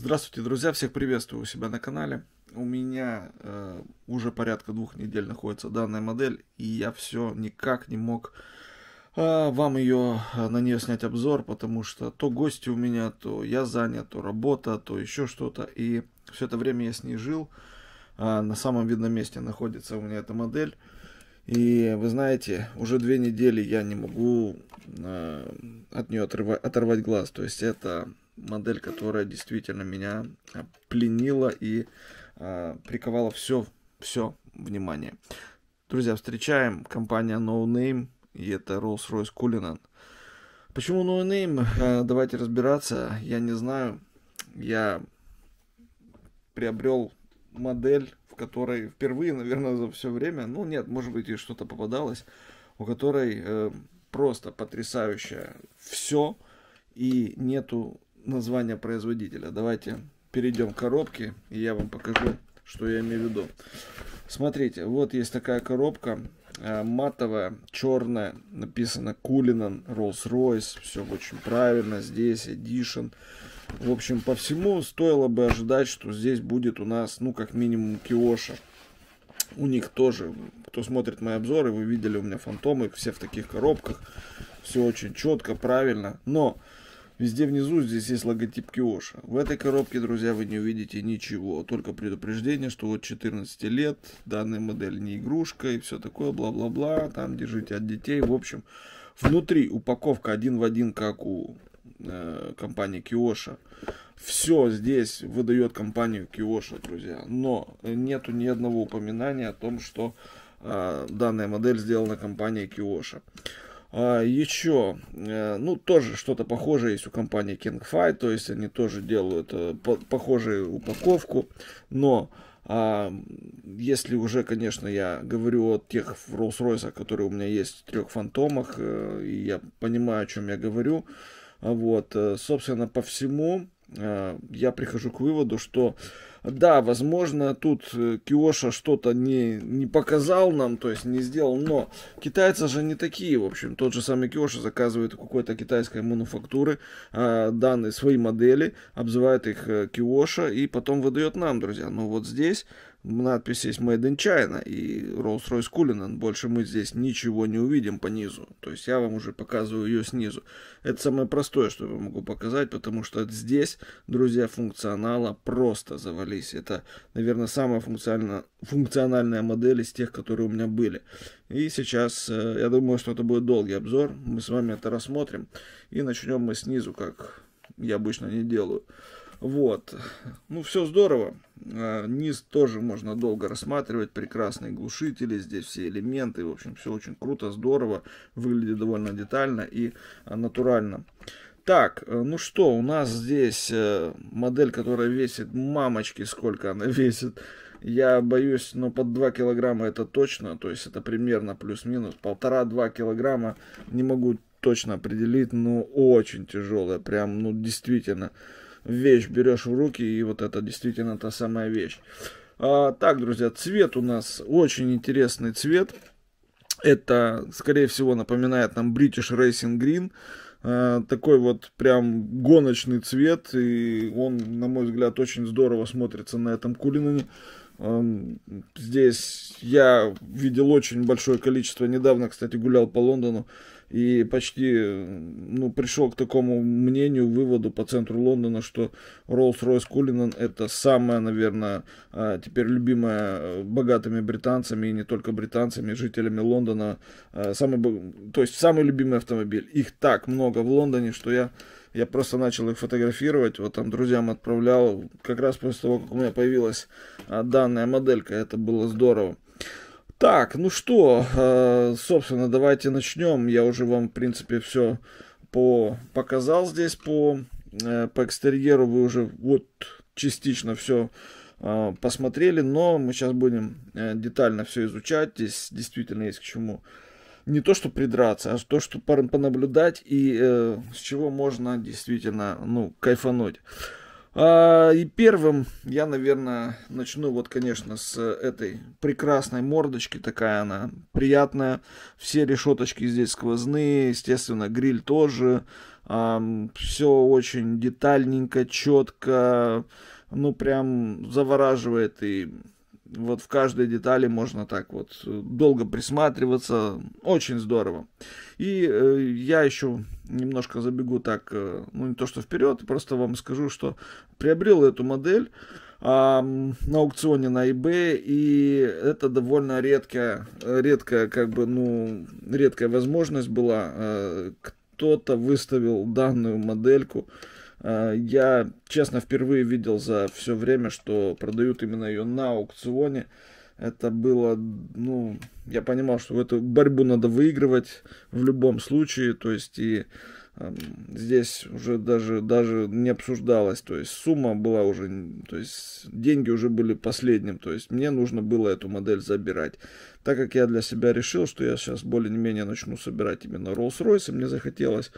Здравствуйте, друзья! Всех приветствую у себя на канале. У меня э, уже порядка двух недель находится данная модель, и я все никак не мог э, вам ее э, на нее снять обзор, потому что то гости у меня, то я занят, то работа, то еще что-то. И все это время я с ней жил. Э, на самом видном месте находится у меня эта модель. И вы знаете, уже две недели я не могу э, от нее оторвать, оторвать глаз. То есть это модель, которая действительно меня а, пленила и э, приковала все, все внимание. Друзья, встречаем компания No Name, и это Rolls-Royce Cullinan. Почему No Name? Э, давайте разбираться. Я не знаю. Я приобрел модель, в которой впервые, наверное, за все время, ну нет, может быть, и что-то попадалось, у которой э, просто потрясающее все, и нету название производителя. Давайте перейдем к коробке, и я вам покажу, что я имею в виду. Смотрите, вот есть такая коробка э, матовая, черная, написано Кулинан, Rolls-Royce, все очень правильно, здесь Edition. В общем, по всему стоило бы ожидать, что здесь будет у нас, ну, как минимум, Киоша. У них тоже, кто смотрит мои обзоры, вы видели у меня фантомы, все в таких коробках. Все очень четко, правильно. Но Везде внизу здесь есть логотип Киоша. В этой коробке, друзья, вы не увидите ничего, только предупреждение, что вот 14 лет данная модель не игрушка и все такое, бла-бла-бла, там держите от детей. В общем, внутри упаковка один в один, как у э, компании Киоша. Все здесь выдает компанию Киоша, друзья, но нету ни одного упоминания о том, что э, данная модель сделана компанией Киоша. А, еще, э, ну, тоже что-то похожее есть у компании King Fight, то есть они тоже делают э, по похожую упаковку, но а, если уже, конечно, я говорю о тех Rolls-Royce, которые у меня есть в трех фантомах, э, и я понимаю, о чем я говорю, вот, собственно, по всему я прихожу к выводу, что да, возможно, тут э, Киоша что-то не, не показал нам, то есть не сделал, но китайцы же не такие, в общем. Тот же самый Киоша заказывает какой-то китайской мануфактуры а, данные, свои модели, обзывает их э, Киоша и потом выдает нам, друзья. Но вот здесь надпись есть Made in China и Rolls-Royce Cullinan. Больше мы здесь ничего не увидим по низу. То есть я вам уже показываю ее снизу. Это самое простое, что я могу показать, потому что здесь, друзья, функционала просто завались. Это, наверное, самая функциональная, функциональная модель из тех, которые у меня были. И сейчас, э, я думаю, что это будет долгий обзор. Мы с вами это рассмотрим. И начнем мы снизу, как я обычно не делаю. Вот. Ну, все здорово. А, низ тоже можно долго рассматривать. Прекрасные глушители, здесь все элементы. В общем, все очень круто, здорово. Выглядит довольно детально и а, натурально. Так, э, ну что, у нас здесь э, модель, которая весит мамочки, сколько она весит. Я боюсь, но под 2 килограмма это точно, то есть это примерно плюс-минус, полтора-два килограмма, не могу точно определить, но очень тяжелая, прям, ну, действительно вещь берешь в руки, и вот это действительно та самая вещь. А, так, друзья, цвет у нас очень интересный цвет. Это, скорее всего, напоминает нам British Racing Green. А, такой вот прям гоночный цвет, и он, на мой взгляд, очень здорово смотрится на этом кулинане. Здесь я видел очень большое количество. Недавно, кстати, гулял по Лондону и почти ну, пришел к такому мнению, выводу по центру Лондона, что Rolls-Royce Cullinan это самая, наверное, а, теперь любимая э, богатыми британцами и не только британцами, жителями Лондона, а, самый, то есть самый любимый автомобиль. Их так много в Лондоне, что я я просто начал их фотографировать, вот там друзьям отправлял, как раз после того, как у меня появилась а, данная моделька, это было здорово. Так, ну что, э, собственно, давайте начнем. Я уже вам, в принципе, все по показал здесь по, э, по экстерьеру. Вы уже вот частично все э, посмотрели, но мы сейчас будем детально все изучать. Здесь действительно есть к чему не то, что придраться, а то, что понаблюдать и с чего можно действительно ну, кайфануть. А, и первым я, наверное, начну вот, конечно, с этой прекрасной мордочки, такая она приятная. Все решеточки здесь сквозные, естественно, гриль тоже. Все очень детальненько, четко, ну прям завораживает и вот в каждой детали можно так вот э, долго присматриваться. Очень здорово. И э, я еще немножко забегу так, э, ну не то что вперед, просто вам скажу, что приобрел эту модель на аукционе на eBay, и это довольно редкая, редкая как бы, ну, редкая возможность была. Э, кто-то выставил данную модельку а, я, честно, впервые видел за все время, что продают именно ее на аукционе. Это было, ну, я понимал, что в эту борьбу надо выигрывать в любом случае. То есть и э, здесь уже даже, даже не обсуждалось. То есть сумма была уже, то есть деньги уже были последним. То есть мне нужно было эту модель забирать. Так как я для себя решил, что я сейчас более-менее начну собирать именно Rolls-Royce, мне захотелось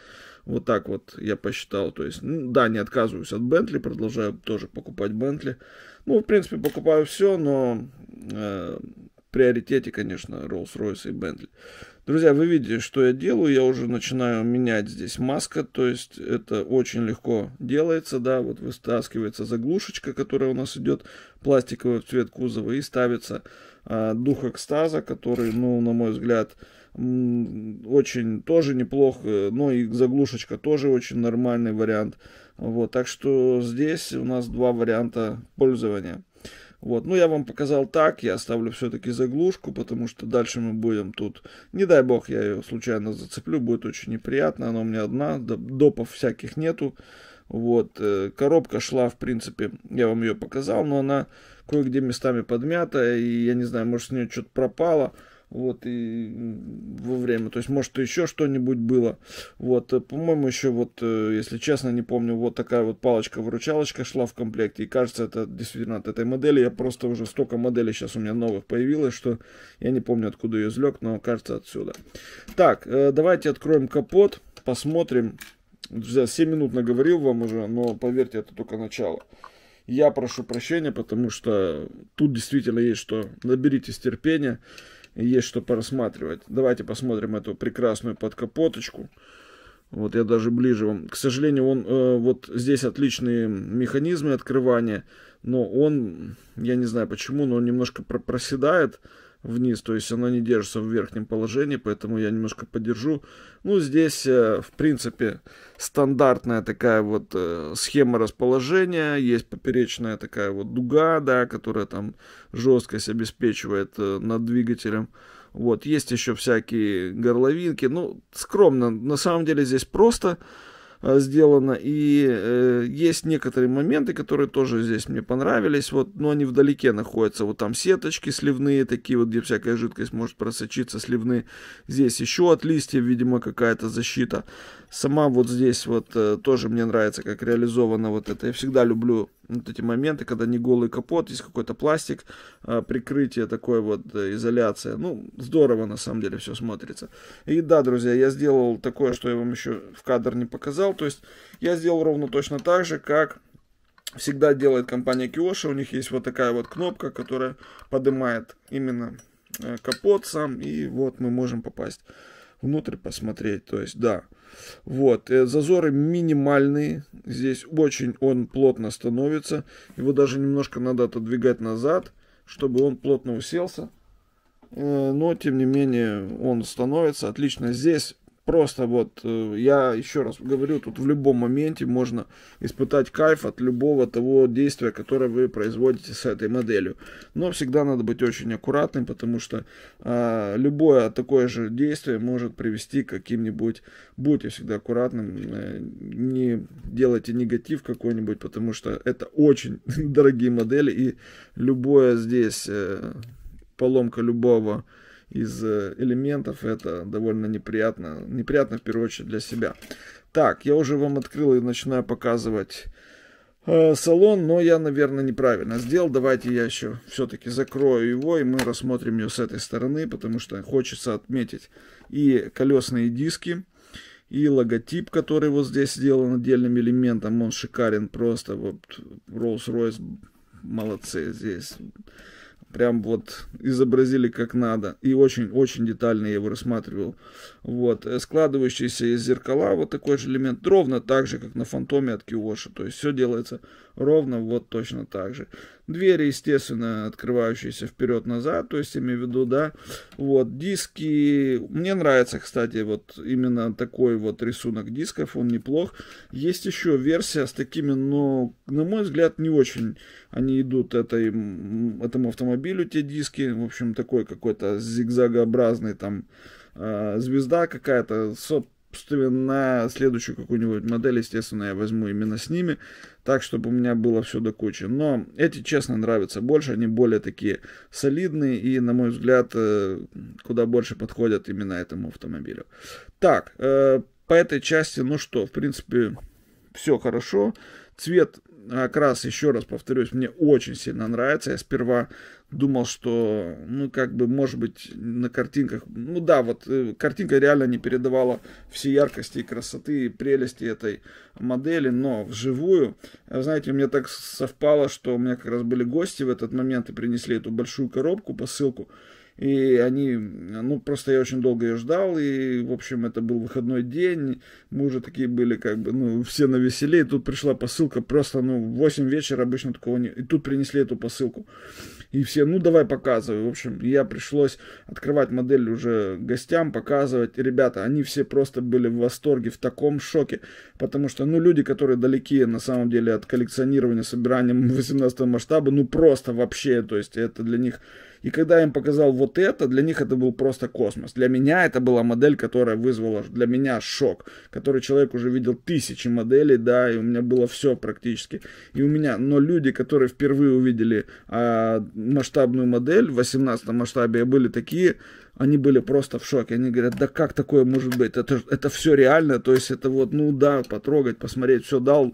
вот так вот я посчитал. То есть, да, не отказываюсь от Бентли, продолжаю тоже покупать Бентли. Ну, в принципе, покупаю все, но э, в приоритете, конечно, Rolls-Royce и Бентли. Друзья, вы видите, что я делаю. Я уже начинаю менять здесь маска. То есть это очень легко делается. Да, вот вытаскивается заглушечка, которая у нас идет пластиковый цвет кузова. И ставится э, дух экстаза, который, ну, на мой взгляд, очень тоже неплохо, но и заглушечка тоже очень нормальный вариант. Вот, так что здесь у нас два варианта пользования. Вот, ну я вам показал так, я оставлю все-таки заглушку, потому что дальше мы будем тут, не дай бог я ее случайно зацеплю, будет очень неприятно, она у меня одна, допов всяких нету. Вот, э, коробка шла, в принципе, я вам ее показал, но она кое-где местами подмята, и я не знаю, может с нее что-то пропало. Вот, и во время. То есть, может, еще что-нибудь было. Вот, э, по-моему, еще вот, э, если честно, не помню, вот такая вот палочка-выручалочка шла в комплекте. И кажется, это действительно от этой модели. Я просто уже столько моделей сейчас у меня новых появилось, что я не помню, откуда ее излег, но кажется отсюда. Так, э, давайте откроем капот, посмотрим. Друзья, 7 минут наговорил вам уже, но поверьте, это только начало. Я прошу прощения, потому что тут действительно есть что. Наберитесь терпения есть что порассматривать. Давайте посмотрим эту прекрасную подкапоточку. Вот я даже ближе вам. К сожалению, он э, вот здесь отличные механизмы открывания, но он, я не знаю почему, но он немножко проседает вниз, то есть она не держится в верхнем положении, поэтому я немножко подержу. Ну, здесь, э, в принципе, стандартная такая вот э, схема расположения, есть поперечная такая вот дуга, да, которая там жесткость обеспечивает э, над двигателем. Вот, есть еще всякие горловинки, ну, скромно, на самом деле здесь просто, Э, сделано. И э, есть некоторые моменты, которые тоже здесь мне понравились. Вот, но ну, они вдалеке находятся. Вот там сеточки сливные такие, вот где всякая жидкость может просочиться, сливные. Здесь еще от листьев, видимо, какая-то защита. Сама вот здесь вот э, тоже мне нравится, как реализовано вот это. Я всегда люблю вот эти моменты, когда не голый капот, есть какой-то пластик, э, прикрытие такой вот, э, изоляция. Ну, здорово на самом деле все смотрится. И да, друзья, я сделал такое, что я вам еще в кадр не показал. То есть я сделал ровно точно так же, как всегда делает компания Киоша. У них есть вот такая вот кнопка, которая поднимает именно капот сам. И вот мы можем попасть внутрь посмотреть, то есть, да. Вот, э, зазоры минимальные, здесь очень он плотно становится, его даже немножко надо отодвигать назад, чтобы он плотно уселся э, но тем не менее он становится отлично. Здесь Просто вот э, я еще раз говорю, тут в любом моменте можно испытать кайф от любого того действия, которое вы производите с этой моделью. Но всегда надо быть очень аккуратным, потому что а, любое такое же действие может привести к каким-нибудь... Будьте всегда аккуратным, э, не делайте негатив какой-нибудь, потому что это очень дорогие модели, и любое здесь э, поломка любого из э, элементов. Это довольно неприятно. Неприятно, в первую очередь, для себя. Так, я уже вам открыл и начинаю показывать э, салон, но я, наверное, неправильно сделал. Давайте я еще все-таки закрою его, и мы рассмотрим ее с этой стороны, потому что хочется отметить и колесные диски, и логотип, который вот здесь сделан отдельным элементом. Он шикарен просто. Вот Rolls-Royce молодцы здесь прям вот изобразили как надо. И очень-очень детально я его рассматривал. Вот. Э, складывающийся из зеркала вот такой же элемент. Ровно так же, как на фантоме от Киоши. То есть все делается ровно вот точно так же. Двери, естественно, открывающиеся вперед-назад, то есть имею в виду, да. Вот, диски. Мне нравится, кстати, вот именно такой вот рисунок дисков, он неплох. Есть еще версия с такими, но, на мой взгляд, не очень они идут этой, этому автомобилю, те диски. В общем, такой какой-то зигзагообразный там а, звезда какая-то, на следующую какую-нибудь модель, естественно, я возьму именно с ними, так, чтобы у меня было все до кучи. Но эти, честно, нравятся больше, они более такие солидные и, на мой взгляд, э, куда больше подходят именно этому автомобилю. Так, э, по этой части, ну что, в принципе, все хорошо. Цвет окрас, еще раз повторюсь, мне очень сильно нравится. Я сперва думал, что, ну, как бы, может быть, на картинках... Ну да, вот э, картинка реально не передавала все яркости и красоты, и прелести этой модели, но вживую, знаете, мне так совпало, что у меня как раз были гости в этот момент и принесли эту большую коробку, посылку. И они, ну, просто я очень долго ее ждал, и, в общем, это был выходной день, мы уже такие были, как бы, ну, все на веселе, и тут пришла посылка, просто, ну, в 8 вечера обычно такого не... И тут принесли эту посылку. И все, ну, давай показывай. В общем, я пришлось открывать модель уже гостям, показывать. Ребята, они все просто были в восторге, в таком шоке потому что, ну, люди, которые далеки, на самом деле, от коллекционирования, собирания 18 масштаба, ну, просто вообще, то есть это для них... И когда я им показал вот это, для них это был просто космос. Для меня это была модель, которая вызвала для меня шок, который человек уже видел тысячи моделей, да, и у меня было все практически. И у меня, но люди, которые впервые увидели а, масштабную модель в 18 масштабе, были такие, они были просто в шоке. Они говорят, да как такое может быть? Это, это все реально, то есть это вот, ну да, потрогать, посмотреть, все дал,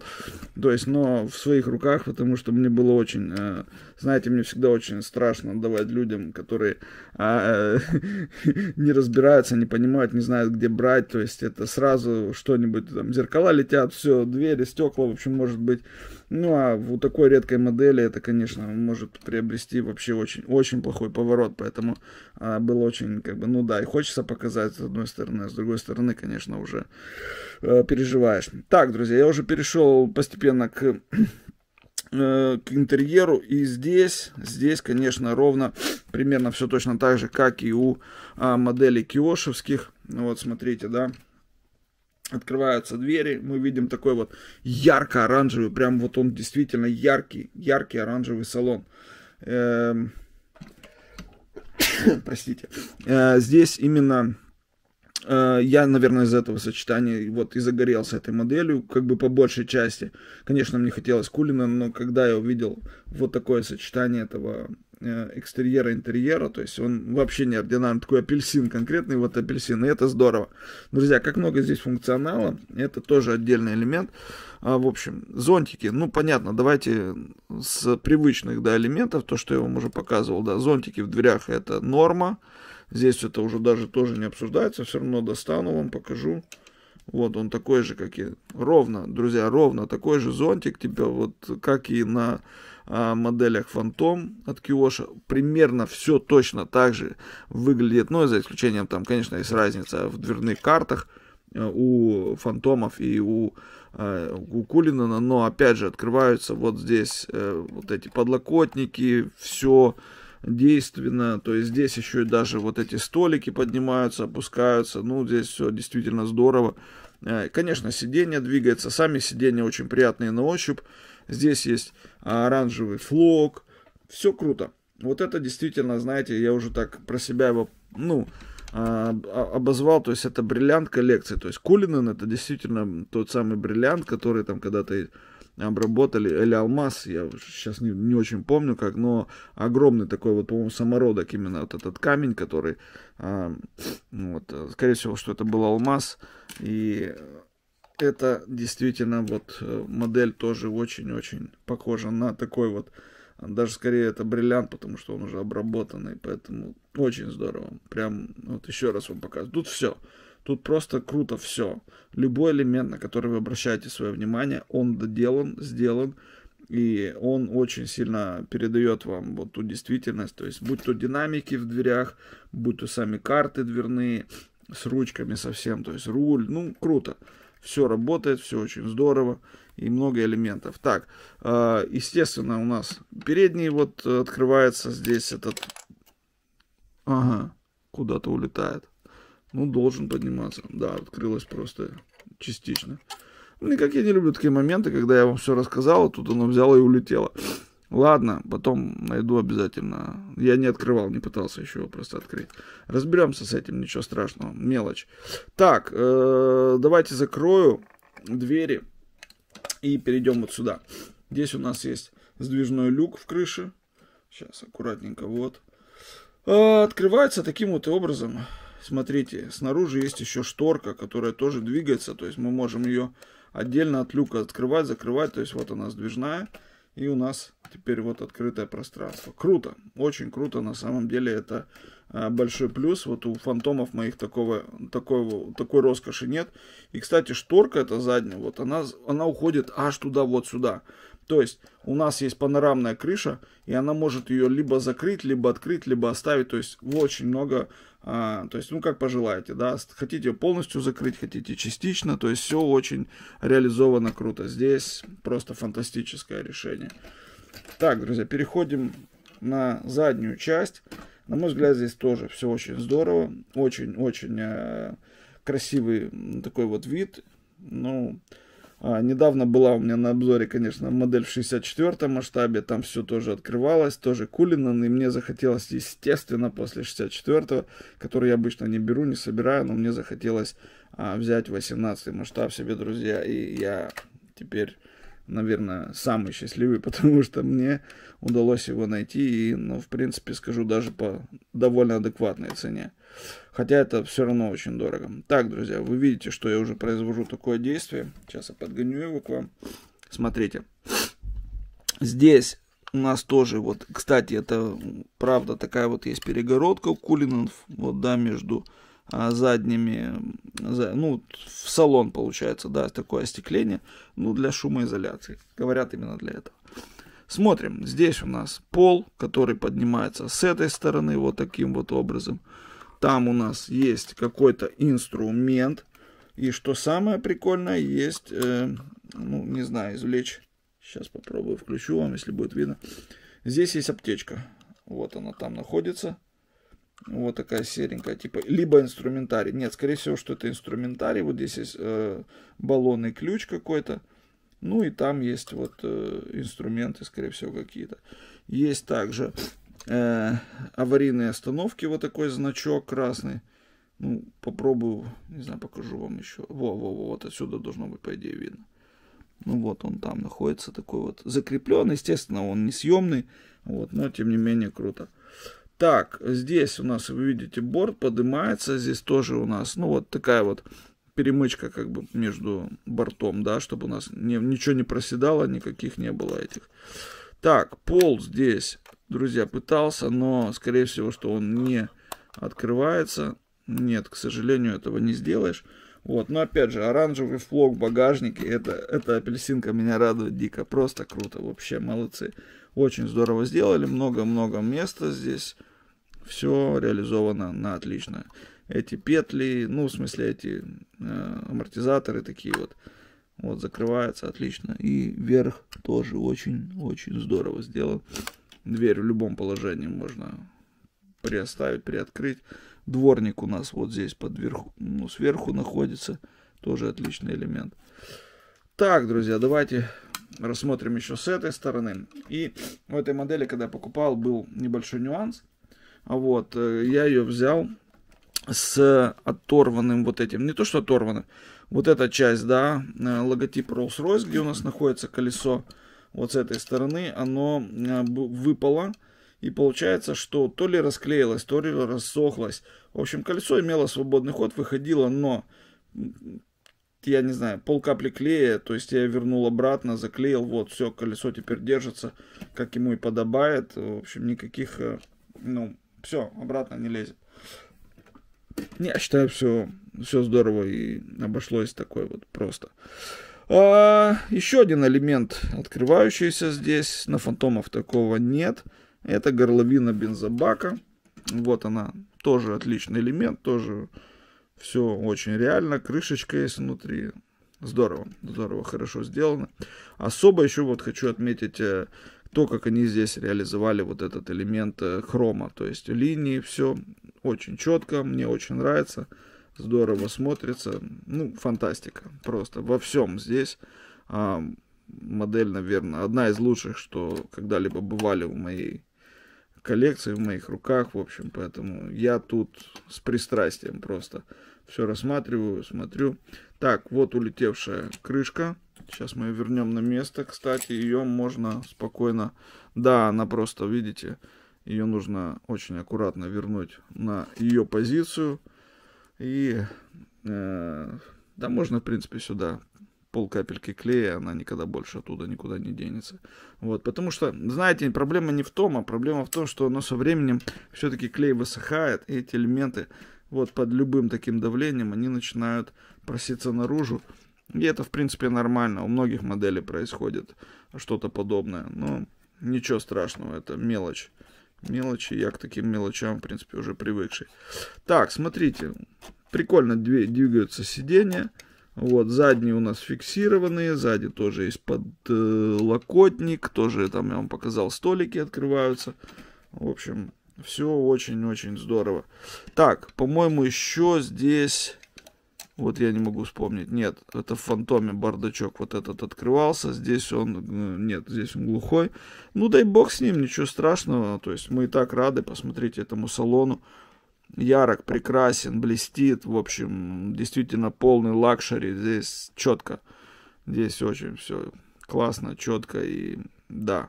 то есть, но в своих руках, потому что мне было очень... Э, знаете, мне всегда очень страшно давать людям, которые а, э, не разбираются, не понимают, не знают, где брать, то есть это сразу что-нибудь, там, зеркала летят, все, двери, стекла, в общем, может быть, ну, а у такой редкой модели это, конечно, может приобрести вообще очень, очень плохой поворот, поэтому а, было очень, как бы, ну да, и хочется показать с одной стороны, а с другой стороны, конечно, уже э, переживаешь. Так, друзья, я уже перешел постепенно к Э, к интерьеру. И здесь, здесь, конечно, ровно примерно все точно так же, как и у э, моделей киошевских. Вот, смотрите, да. Открываются двери, мы видим такой вот ярко-оранжевый, прям вот он действительно яркий, яркий оранжевый салон. Эм... Простите. Э, здесь именно Э, я, наверное, из этого сочетания вот и загорелся этой моделью, как бы по большей части. Конечно, мне хотелось Кулина, но когда я увидел вот такое сочетание этого э, экстерьера, интерьера, то есть он вообще неординарный, такой апельсин конкретный, вот апельсин, и это здорово. Друзья, как много здесь функционала, это тоже отдельный элемент. А, в общем, зонтики, ну понятно, давайте с привычных, да, элементов, то, что я вам уже показывал, да, зонтики в дверях это норма, Здесь это уже даже тоже не обсуждается. Все равно достану вам, покажу. Вот он такой же, как и ровно, друзья, ровно такой же зонтик, типа вот как и на а, моделях Фантом от Киоша. Примерно все точно так же выглядит, но ну, за исключением там, конечно, есть разница в дверных картах э, у фантомов и у, э, у Кулинана, но опять же открываются вот здесь э, вот эти подлокотники, все, действенно. То есть здесь еще и даже вот эти столики поднимаются, опускаются. Ну, здесь все действительно здорово. Э, конечно, сиденье двигается. Сами сиденья очень приятные на ощупь. Здесь есть оранжевый флок, Все круто. Вот это действительно, знаете, я уже так про себя его, ну, а, а, обозвал, то есть это бриллиант коллекции. То есть Кулинин это действительно тот самый бриллиант, который там когда-то обработали, или алмаз, я сейчас не, не очень помню как, но огромный такой вот, по-моему, самородок, именно вот этот камень, который, а, вот, скорее всего, что это был алмаз, и это действительно вот модель тоже очень-очень похожа на такой вот, даже скорее это бриллиант, потому что он уже обработанный, поэтому очень здорово. Прям вот еще раз вам показываю. Тут все. Тут просто круто все. Любой элемент, на который вы обращаете свое внимание, он доделан, сделан, и он очень сильно передает вам вот ту действительность, то есть будь то динамики в дверях, будь то сами карты дверные, с ручками совсем, то есть руль, ну круто. Все работает, все очень здорово и много элементов. Так, а, естественно, у нас передний вот э, открывается здесь этот... Ага, куда-то улетает. Ну, должен подниматься. Да, открылось просто частично. Ну, никак я не люблю такие моменты, когда я вам все рассказал, а тут оно взяло и улетело. Ладно, потом найду обязательно. Я не открывал, не пытался еще его просто открыть. Разберемся с этим, ничего страшного, мелочь. Так, э, давайте закрою двери и перейдем вот сюда. Здесь у нас есть сдвижной люк в крыше. Сейчас аккуратненько, вот. Э, открывается таким вот образом смотрите, снаружи есть еще шторка, которая тоже двигается, то есть мы можем ее отдельно от люка открывать, закрывать, то есть вот она сдвижная, и у нас теперь вот открытое пространство. Круто, очень круто, на самом деле это а, большой плюс, вот у фантомов моих такого, такого, такой роскоши нет. И, кстати, шторка эта задняя, вот она, она уходит аж туда, вот сюда. То есть у нас есть панорамная крыша, и она может ее либо закрыть, либо открыть, либо оставить. То есть очень много а, то есть, ну, как пожелаете, да, хотите полностью закрыть, хотите частично, то есть все очень реализовано круто. Здесь просто фантастическое решение. Так, друзья, переходим на заднюю часть. На мой взгляд, здесь тоже все очень здорово, очень-очень э, красивый такой вот вид. Ну, а, недавно была у меня на обзоре, конечно, модель в 64 масштабе, там все тоже открывалось, тоже Кулинан, и мне захотелось, естественно, после 64, который я обычно не беру, не собираю, но мне захотелось а, взять 18 масштаб себе, друзья, и я теперь наверное, самый счастливый, потому что мне удалось его найти и, ну, в принципе, скажу, даже по довольно адекватной цене. Хотя это все равно очень дорого. Так, друзья, вы видите, что я уже произвожу такое действие. Сейчас я подгоню его к вам. Смотрите. Здесь у нас тоже, вот, кстати, это правда такая вот есть перегородка у Кулинов, вот, да, между а, задними, за, ну, в салон получается, да, такое остекление, ну, для шумоизоляции, говорят именно для этого. Смотрим, здесь у нас пол, который поднимается с этой стороны вот таким вот образом. Там у нас есть какой-то инструмент. И что самое прикольное, есть, э, ну, не знаю, извлечь. Сейчас попробую, включу вам, если будет видно. Здесь есть аптечка. Вот она там находится. Вот такая серенькая, типа, либо инструментарий. Нет, скорее всего, что это инструментарий. Вот здесь есть э, баллонный ключ какой-то. Ну и там есть вот э, инструменты, скорее всего, какие-то. Есть также э, аварийные остановки, вот такой значок красный. Ну, попробую, не знаю, покажу вам еще. Во-во-во, вот отсюда должно быть, по идее, видно. Ну вот он там находится такой вот закреплен. Естественно, он не съемный, вот, но тем не менее круто. Так, здесь у нас, вы видите, борт поднимается. Здесь тоже у нас, ну вот такая вот перемычка как бы между бортом, да, чтобы у нас не, ничего не проседало, никаких не было этих. Так, пол здесь друзья, пытался, но, скорее всего, что он не открывается. Нет, к сожалению, этого не сделаешь. Вот, но опять же, оранжевый флог в багажнике, это, это апельсинка меня радует дико, просто круто, вообще, молодцы. Очень здорово сделали, много-много места здесь, все реализовано на отлично. Эти петли, ну, в смысле, эти э, амортизаторы такие вот, вот, закрываются отлично. И верх тоже очень-очень здорово сделан. Дверь в любом положении можно приоставить, приоткрыть. Дворник у нас вот здесь под верху, ну, сверху находится. Тоже отличный элемент. Так, друзья, давайте рассмотрим еще с этой стороны. И в этой модели, когда я покупал, был небольшой нюанс. А Вот, э, я ее взял с оторванным вот этим, не то что оторванным, вот эта часть, да, э, логотип Rolls-Royce, где у нас находится колесо, вот с этой стороны, оно а, выпало. И получается, что то ли расклеилось, то ли рассохлось. В общем, колесо имело свободный ход, выходило, но я не знаю, пол капли клея, то есть я вернул обратно, заклеил, вот, все, колесо теперь держится, как ему и подобает, в общем, никаких, э, ну, все, обратно не лезет. Я считаю, все, все здорово и обошлось такой вот просто. А, еще один элемент, открывающийся здесь. На фантомов такого нет. Это горловина бензобака. Вот она. Тоже отличный элемент. Тоже все очень реально. Крышечка есть внутри. Здорово, здорово, хорошо сделано. Особо еще вот хочу отметить э, то, как они здесь реализовали вот этот элемент э, хрома. То есть линии, все очень четко, мне очень нравится здорово смотрится. Ну, фантастика просто. Во всем здесь а, модель, наверное, одна из лучших, что когда-либо бывали в моей коллекции, в моих руках, в общем. Поэтому я тут с пристрастием просто все рассматриваю, смотрю. Так, вот улетевшая крышка. Сейчас мы ее вернем на место. Кстати, ее можно спокойно... Да, она просто, видите, ее нужно очень аккуратно вернуть на ее позицию. И э, да, можно, в принципе, сюда пол капельки клея, она никогда больше оттуда никуда не денется. Вот, потому что, знаете, проблема не в том, а проблема в том, что оно со временем все-таки клей высыхает, и эти элементы вот под любым таким давлением они начинают проситься наружу. И это, в принципе, нормально. У многих моделей происходит что-то подобное. Но ничего страшного, это мелочь. Мелочи, я к таким мелочам, в принципе, уже привыкший. Так, смотрите, прикольно двигаются сиденья. Вот, задние у нас фиксированные, сзади тоже есть подлокотник, тоже там я вам показал, столики открываются. В общем, все очень-очень здорово. Так, по-моему, еще здесь вот я не могу вспомнить. Нет, это в фантоме бардачок вот этот открывался. Здесь он... Э, нет, здесь он глухой. Ну, дай бог с ним, ничего страшного. То есть мы и так рады, посмотрите, этому салону. Ярок, прекрасен, блестит. В общем, действительно полный лакшери. Здесь четко. Здесь очень все классно, четко. И да,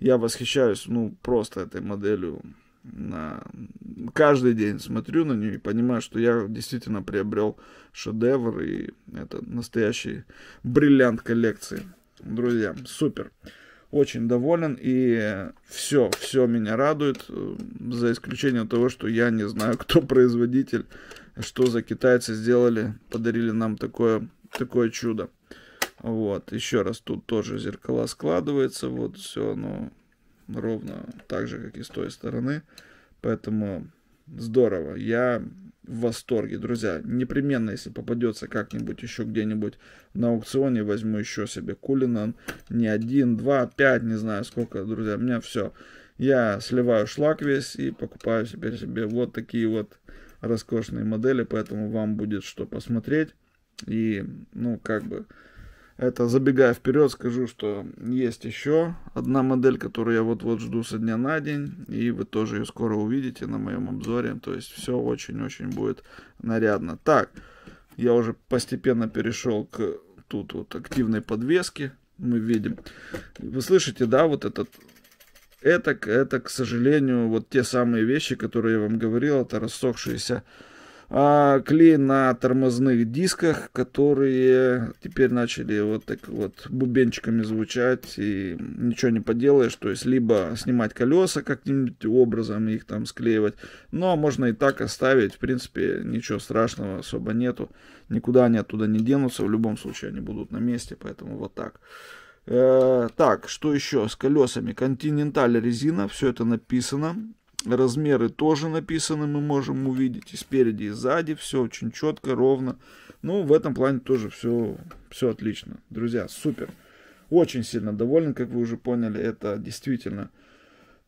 я восхищаюсь, ну, просто этой моделью на... каждый день смотрю на нее и понимаю, что я действительно приобрел шедевр, и это настоящий бриллиант коллекции. Друзья, супер. Очень доволен, и все, все меня радует, э, за исключением того, что я не знаю, кто производитель, что за китайцы сделали, подарили нам такое, такое чудо. Вот, еще раз, тут тоже зеркала складывается, вот все оно ровно так же, как и с той стороны. Поэтому здорово. Я в восторге, друзья. Непременно, если попадется как-нибудь еще где-нибудь на аукционе, возьму еще себе Кулинан. Не один, два, пять, не знаю сколько, друзья. У меня все. Я сливаю шлак весь и покупаю теперь себе вот такие вот роскошные модели. Поэтому вам будет что посмотреть. И, ну, как бы это забегая вперед, скажу, что есть еще одна модель, которую я вот-вот жду со дня на день, и вы тоже ее скоро увидите на моем обзоре. То есть все очень-очень будет нарядно. Так, я уже постепенно перешел к тут вот активной подвеске. Мы видим, вы слышите, да, вот этот это, это, к сожалению, вот те самые вещи, которые я вам говорил, это рассохшиеся а, клей на тормозных дисках, которые теперь начали вот так вот бубенчиками звучать, и ничего не поделаешь, то есть либо снимать колеса каким-нибудь образом, их там склеивать, но можно и так оставить, в принципе, ничего страшного особо нету, никуда они оттуда не денутся, в любом случае они будут на месте, поэтому вот так. Э, так, что еще с колесами? Континенталь резина, все это написано. Размеры тоже написаны, мы можем увидеть и спереди, и сзади. Все очень четко, ровно. Ну, в этом плане тоже все, все отлично. Друзья, супер. Очень сильно доволен, как вы уже поняли. Это действительно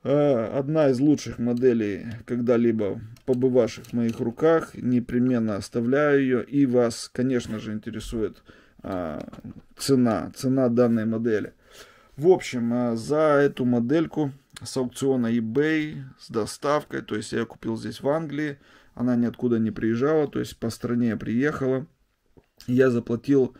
э, одна из лучших моделей, когда-либо побывавших в моих руках. Непременно оставляю ее. И вас, конечно же, интересует э, цена, цена данной модели. В общем, э, за эту модельку с аукциона eBay, с доставкой. То есть я купил здесь в Англии. Она ниоткуда не приезжала, то есть по стране я приехала. Я заплатил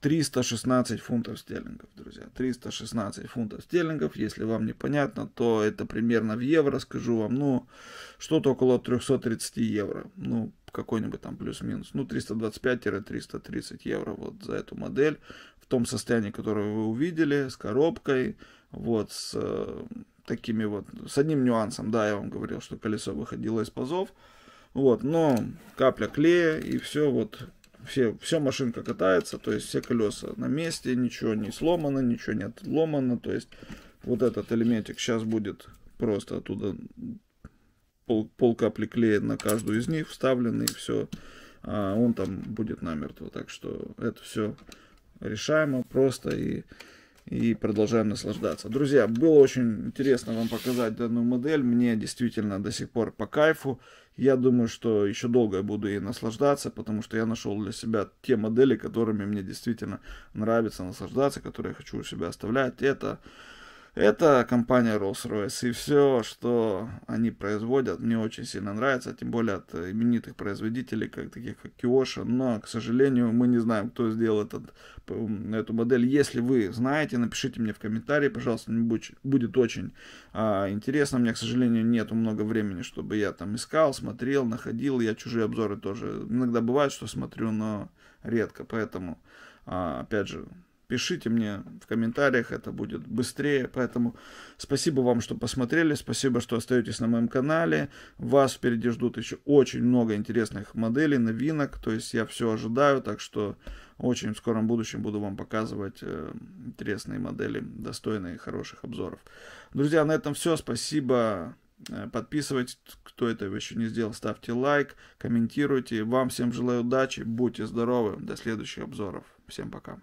316 фунтов стерлингов, друзья. 316 фунтов стерлингов, если вам непонятно, то это примерно в евро, скажу вам, ну, что-то около 330 евро. Ну, какой-нибудь там плюс-минус. Ну, 325-330 евро вот за эту модель. В том состоянии, которое вы увидели, с коробкой, вот, с э, такими вот, с одним нюансом, да, я вам говорил, что колесо выходило из пазов. Вот, но капля клея и все вот, все, все машинка катается, то есть все колеса на месте, ничего не сломано, ничего не отломано, то есть вот этот элементик сейчас будет просто оттуда пол, пол капли клея на каждую из них вставлены и все, а он там будет намертво, так что это все решаемо просто и и продолжаем наслаждаться. Друзья, было очень интересно вам показать данную модель. Мне действительно до сих пор по кайфу. Я думаю, что еще долго буду ей наслаждаться, потому что я нашел для себя те модели, которыми мне действительно нравится наслаждаться, которые я хочу у себя оставлять. Это это компания Rolls-Royce. И все, что они производят, мне очень сильно нравится. Тем более от именитых производителей, как таких как Киоша. Но, к сожалению, мы не знаем, кто сделал этот, эту модель. Если вы знаете, напишите мне в комментарии, пожалуйста. Мне будет, очень а, интересно. У меня, к сожалению, нет много времени, чтобы я там искал, смотрел, находил. Я чужие обзоры тоже. Иногда бывает, что смотрю, но редко. Поэтому, а, опять же, Пишите мне в комментариях, это будет быстрее. Поэтому спасибо вам, что посмотрели, спасибо, что остаетесь на моем канале. Вас впереди ждут еще очень много интересных моделей, новинок. То есть я все ожидаю, так что очень в скором будущем буду вам показывать э, интересные модели, достойные хороших обзоров. Друзья, на этом все. Спасибо. Э, подписывайтесь, кто это еще не сделал, ставьте лайк, комментируйте. Вам всем желаю удачи, будьте здоровы. До следующих обзоров. Всем пока.